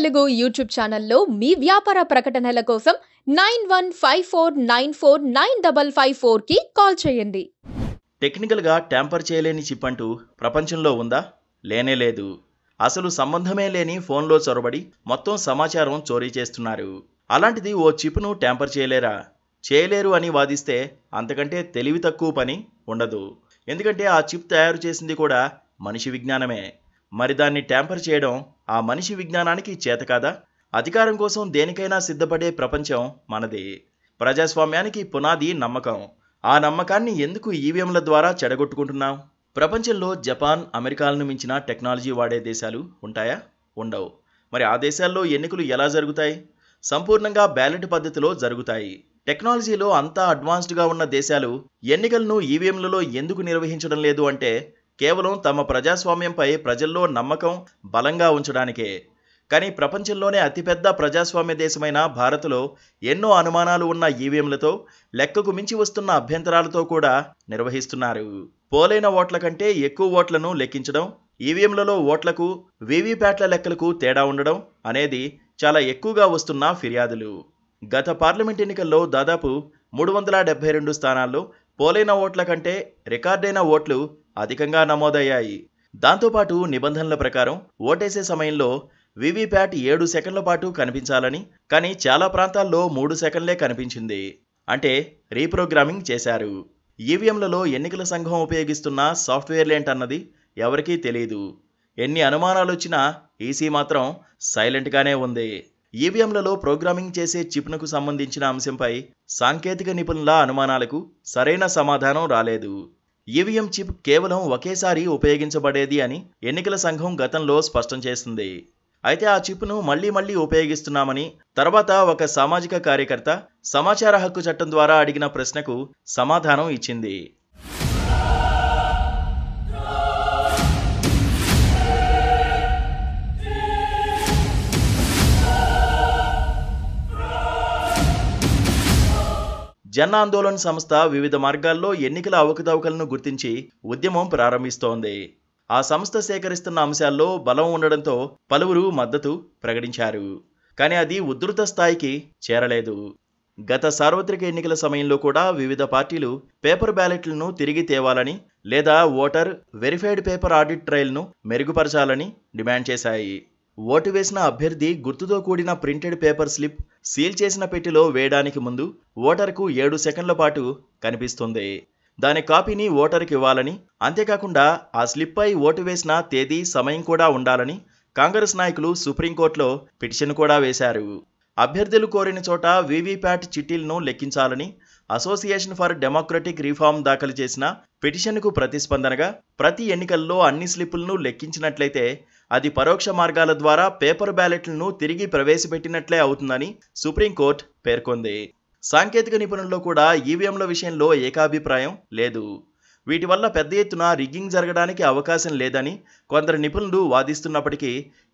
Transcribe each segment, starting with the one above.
Telugu YouTube ఛానల్లో మీ వ్యాపార ప్రకటనల కోసం nine one five four nine four nine double five ఫోర్కి కాల్ చేయండి టెక్నికల్గా ట్యాంపర్ చేయలేని చిప్ అంటూ ప్రపంచంలో ఉందా లేనే లేదు అసలు సంబంధమే లేని ఫోన్లో చొరబడి మొత్తం సమాచారం చోరీ చేస్తున్నారు అలాంటిది ఓ చిప్ను ట్యాంపర్ చేయలేరా చేయలేరు అని వాదిస్తే అంతకంటే తెలివి తక్కువ పని ఉండదు ఎందుకంటే ఆ చిప్ తయారు చేసింది కూడా మనిషి విజ్ఞానమే మరి దాన్ని ట్యాంపర్ చేయడం ఆ మనిషి విజ్ఞానానికి చేత కాదా అధికారం కోసం దేనికైనా సిద్ధపడే ప్రపంచం మనది ప్రజాస్వామ్యానికి పునాది నమ్మకం ఆ నమ్మకాన్ని ఎందుకు ఈవీఎంల ద్వారా చెడగొట్టుకుంటున్నాం ప్రపంచంలో జపాన్ అమెరికాలను మించిన టెక్నాలజీ వాడే దేశాలు ఉంటాయా ఉండవు మరి ఆ దేశాల్లో ఎన్నికలు ఎలా జరుగుతాయి సంపూర్ణంగా బ్యాలెట్ పద్ధతిలో జరుగుతాయి టెక్నాలజీలో అంతా అడ్వాన్స్డ్గా ఉన్న దేశాలు ఎన్నికలను ఈవీఎంలలో ఎందుకు నిర్వహించడం లేదు అంటే కేవలం తమ ప్రజాస్వామ్యంపై ప్రజల్లో నమ్మకం బలంగా ఉంచడానికే కానీ ప్రపంచంలోనే అతిపెద్ద ప్రజాస్వామ్య దేశమైన భారత్లో ఎన్నో అనుమానాలు ఉన్న ఈవీఎంలతో లెక్కకు మించి వస్తున్న అభ్యంతరాలతో కూడా నిర్వహిస్తున్నారు పోలైన ఓట్ల కంటే ఎక్కువ ఓట్లను లెక్కించడం ఈవీఎంలలో ఓట్లకు వీవీప్యాట్ల లెక్కలకు తేడా ఉండడం అనేది చాలా ఎక్కువగా వస్తున్న ఫిర్యాదులు గత పార్లమెంట్ ఎన్నికల్లో దాదాపు మూడు వందల డెబ్బై రెండు స్థానాల్లో పోలైన ఓట్ల కంటే రికార్డైన ఓట్లు అధికంగా నమోదయ్యాయి దాంతోపాటు నిబంధనల ప్రకారం ఓటేసే సమయంలో వివిప్యాట్ ఏడు సెకండ్ల పాటు కనిపించాలని కానీ చాలా ప్రాంతాల్లో మూడు సెకండ్లే కనిపించింది అంటే రీప్రోగ్రామింగ్ చేశారు ఈవీఎంలలో ఎన్నికల సంఘం ఉపయోగిస్తున్న సాఫ్ట్వేర్లేంటన్నది ఎవరికీ తెలియదు ఎన్ని అనుమానాలు వచ్చినా ఈసీ మాత్రం సైలెంట్గానే ఉంది ఈవీఎంలలో ప్రోగ్రామింగ్ చేసే చిప్నకు సంబంధించిన అంశంపై సాంకేతిక నిపుణుల అనుమానాలకు సరైన సమాధానం రాలేదు ఈవీఎం చిప్ కేవలం ఒకేసారి ఉపయోగించబడేది అని ఎన్నికల సంఘం గతంలో స్పష్టం చేసింది అయితే ఆ చిప్ను మళ్లీ మళ్లీ ఉపయోగిస్తున్నామని తర్వాత ఒక సామాజిక కార్యకర్త సమాచార హక్కు చట్టం ద్వారా అడిగిన ప్రశ్నకు సమాధానం ఇచ్చింది జన ఆందోళన్ సంస్థ వివిధ మార్గాల్లో ఎన్నికల అవకతవకలను గుర్తించి ఉద్యమం ప్రారంభిస్తోంది ఆ సంస్థ సేకరిస్తున్న అంశాల్లో బలం ఉండడంతో పలువురు మద్దతు ప్రకటించారు కానీ అది ఉధృత స్థాయికి చేరలేదు గత సార్వత్రిక ఎన్నికల సమయంలో కూడా వివిధ పార్టీలు పేపర్ బ్యాలెట్లను తిరిగి తేవాలని లేదా ఓటర్ వెరిఫైడ్ పేపర్ ఆడిట్ ట్రయల్ను మెరుగుపరచాలని డిమాండ్ చేశాయి ఓటు వేసిన అభ్యర్థి గుర్తుతో కూడిన ప్రింటెడ్ పేపర్ స్లిప్ సీల్ చేసిన పెట్టిలో వేయడానికి ముందు ఓటర్కు ఏడు సెకండ్ల పాటు కనిపిస్తుంది దాని కాపీని ఓటర్కి ఇవ్వాలని అంతేకాకుండా ఆ స్లిప్పై ఓటు వేసిన తేదీ సమయం కూడా ఉండాలని కాంగ్రెస్ నాయకులు సుప్రీంకోర్టులో పిటిషన్ కూడా వేశారు అభ్యర్థులు కోరిన చోట వీవీప్యాట్ చిట్టీలను లెక్కించాలని అసోసియేషన్ ఫర్ డెమోక్రటిక్ రిఫార్మ్ దాఖలు చేసిన పిటిషన్కు ప్రతిస్పందనగా ప్రతి ఎన్నికల్లో అన్ని స్లిప్పులను లెక్కించినట్లయితే అది పరోక్ష మార్గాల ద్వారా పేపర్ బ్యాలెట్లను తిరిగి ప్రవేశపెట్టినట్లే అవుతుందని సుప్రీంకోర్టు పేర్కొంది సాంకేతిక నిపుణుల్లో కూడా ఈవీఎంల విషయంలో ఏకాభిప్రాయం లేదు వీటి వల్ల పెద్ద ఎత్తున రిగ్గింగ్ జరగడానికి అవకాశం లేదని కొందరు నిపుణులు వాదిస్తున్నప్పటికీ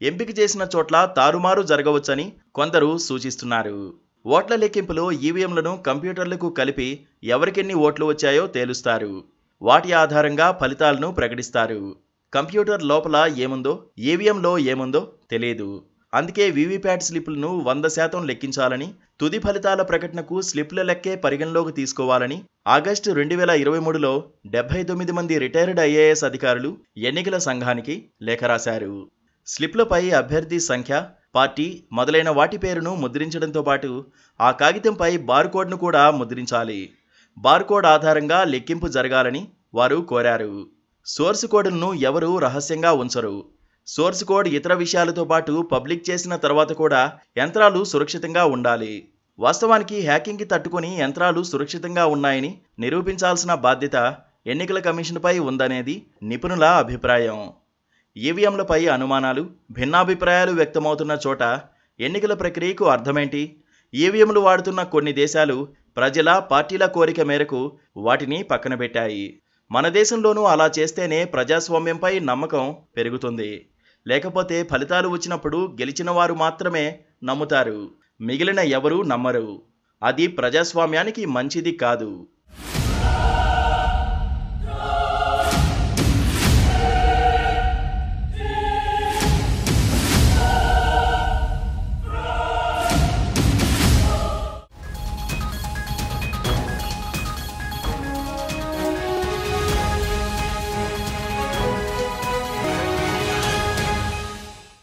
ఎంపిక చేసిన చోట్ల తారుమారు జరగవచ్చని కొందరు సూచిస్తున్నారు ఓట్ల లెక్కింపులో ఈవీఎంలను కంప్యూటర్లకు కలిపి ఎవరికెన్ని ఓట్లు వచ్చాయో తేలుస్తారు వాటి ఆధారంగా ఫలితాలను ప్రకటిస్తారు కంప్యూటర్ లోపల ఏముందో ఈవీఎంలో e ఏముందో తెలియదు అందుకే వీవీప్యాట్ స్లిప్లను వంద శాతం లెక్కించాలని తుది ఫలితాల ప్రకటనకు స్లిప్ల లెక్కే పరిగణలోకి తీసుకోవాలని ఆగస్టు రెండు వేల ఇరవై మూడులో డెబ్బై తొమ్మిది మంది రిటైర్డ్ ఐఏఎస్ అధికారులు ఎన్నికల సంఘానికి లేఖ రాశారు స్లిప్లపై అభ్యర్థి సంఖ్య పార్టీ మొదలైన వాటి పేరును ముద్రించడంతో పాటు ఆ కాగితంపై బార్కోడ్ను కూడా ముద్రించాలి బార్కోడ్ ఆధారంగా లెక్కింపు జరగాలని వారు కోరారు సోర్స్ కోడ్లను ఎవరూ రహస్యంగా ఉంచరు సోర్స్ కోడ్ ఇతర విషయాలతో పాటు పబ్లిక్ చేసిన తర్వాత కూడా యంత్రాలు సురక్షితంగా ఉండాలి వాస్తవానికి హ్యాకింగ్కి తట్టుకుని యంత్రాలు సురక్షితంగా ఉన్నాయని నిరూపించాల్సిన బాధ్యత ఎన్నికల కమిషన్పై ఉందనేది నిపుణుల అభిప్రాయం ఈవీఎంలపై అనుమానాలు భిన్నాభిప్రాయాలు వ్యక్తమవుతున్న చోట ఎన్నికల ప్రక్రియకు అర్థమేంటి ఈవీఎంలు వాడుతున్న కొన్ని దేశాలు ప్రజల పార్టీల కోరిక మేరకు వాటిని పక్కనబెట్టాయి మన దేశంలోనూ అలా చేస్తేనే ప్రజాస్వామ్యంపై నమ్మకం పెరుగుతుంది లేకపోతే ఫలితాలు వచ్చినప్పుడు గెలిచిన వారు మాత్రమే నమ్ముతారు మిగిలిన ఎవరూ నమ్మరు అది ప్రజాస్వామ్యానికి మంచిది కాదు